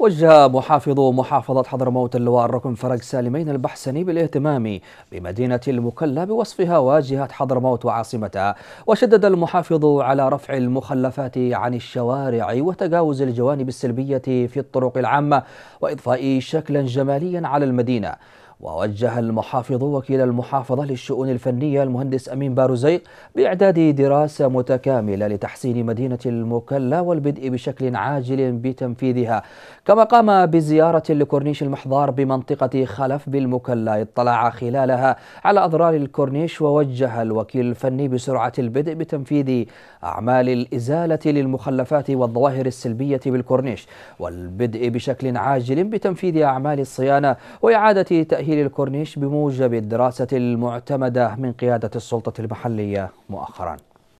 وجه محافظ محافظة حضرموت اللواء الركن فرج سالمين البحسني بالاهتمام بمدينة المكلا بوصفها واجهة حضرموت وعاصمتها وشدد المحافظ على رفع المخلفات عن الشوارع وتجاوز الجوانب السلبية في الطرق العامة وإضفاء شكلا جماليا على المدينة ووجه المحافظ وكيل المحافظة للشؤون الفنية المهندس أمين باروزيق بإعداد دراسة متكاملة لتحسين مدينة المكلا والبدء بشكل عاجل بتنفيذها كما قام بزيارة لكورنيش المحضار بمنطقة خلف بالمكلا اطلع خلالها على أضرار الكورنيش ووجه الوكيل الفني بسرعة البدء بتنفيذ أعمال الإزالة للمخلفات والظواهر السلبية بالكورنيش والبدء بشكل عاجل بتنفيذ أعمال الصيانة وإعادة تأهيل تأهيل الكورنيش بموجب الدراسة المعتمدة من قيادة السلطة المحلية مؤخراً